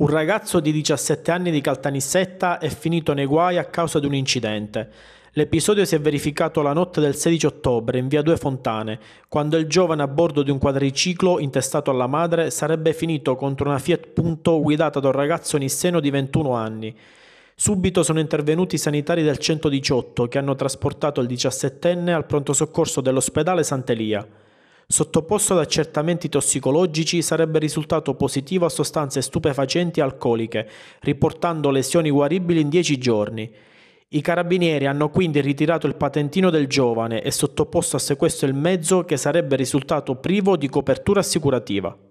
Un ragazzo di 17 anni di Caltanissetta è finito nei guai a causa di un incidente. L'episodio si è verificato la notte del 16 ottobre in via Due Fontane, quando il giovane a bordo di un quadriciclo intestato alla madre sarebbe finito contro una Fiat Punto guidata da un ragazzo nisseno di 21 anni. Subito sono intervenuti i sanitari del 118 che hanno trasportato il 17enne al pronto soccorso dell'ospedale Sant'Elia. Sottoposto ad accertamenti tossicologici sarebbe risultato positivo a sostanze stupefacenti e alcoliche, riportando lesioni guaribili in 10 giorni. I carabinieri hanno quindi ritirato il patentino del giovane e sottoposto a sequestro il mezzo che sarebbe risultato privo di copertura assicurativa.